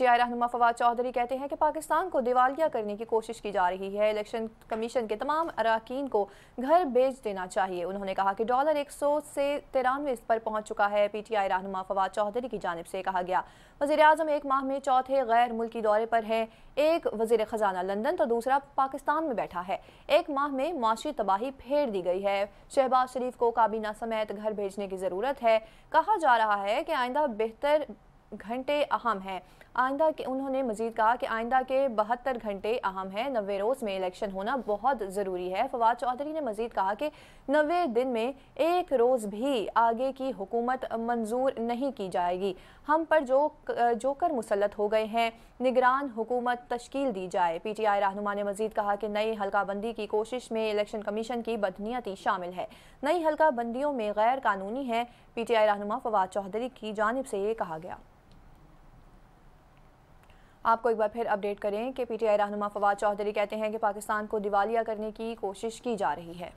शीआई रहनुमा फवाद चौधरी कहते हैं कि पाकिस्तान को दिवालिया करने की कोशिश की जा रही है इलेक्शन कमीशन के तमाम अरकान को घर भेज देना चाहिए उन्होंने कहा कि डॉलर एक सौ से तिरानवे पर पहुंच चुका है पी टी आई रहनुमा फवाद चौधरी की जानब से कहा गया वजी अजम एक माह में चौथे गैर मुल्की दौरे पर हैं एक वजीर ख़जाना लंदन तो दूसरा पाकिस्तान में बैठा है एक माह में माशी तबाही फेर दी गई है शहबाज शरीफ को काबीना समेत घर भेजने की ज़रूरत है कहा जा रहा है कि आइंदा बेहतर घंटे अहम हैं आइंदा के उन्होंने मजीद कहा कि आइंदा के बहत्तर घंटे अहम हैं नवे रोज़ में इलेक्शन होना बहुत ज़रूरी है फवाद चौधरी ने मजीद कहा कि नवे दिन में एक रोज़ भी आगे की हुकूमत मंजूर नहीं की जाएगी हम पर जो जोकर मुसलत हो गए हैं निगरान हुकूमत तश्कील दी जाए पी टी आई रहनुमा ने मजीद कहा कि नई हल्काबंदी की कोशिश में इलेक्शन कमीशन की बदनीति शामिल है नई हल्काबंदियों में गैर कानूनी है पी टी आई रहनुमा फवाद चौधरी की जानब से ये कहा गया आपको एक बार फिर अपडेट करें कि पीटीआई रहनुमा फवाद चौधरी कहते हैं कि पाकिस्तान को दिवालिया करने की कोशिश की जा रही है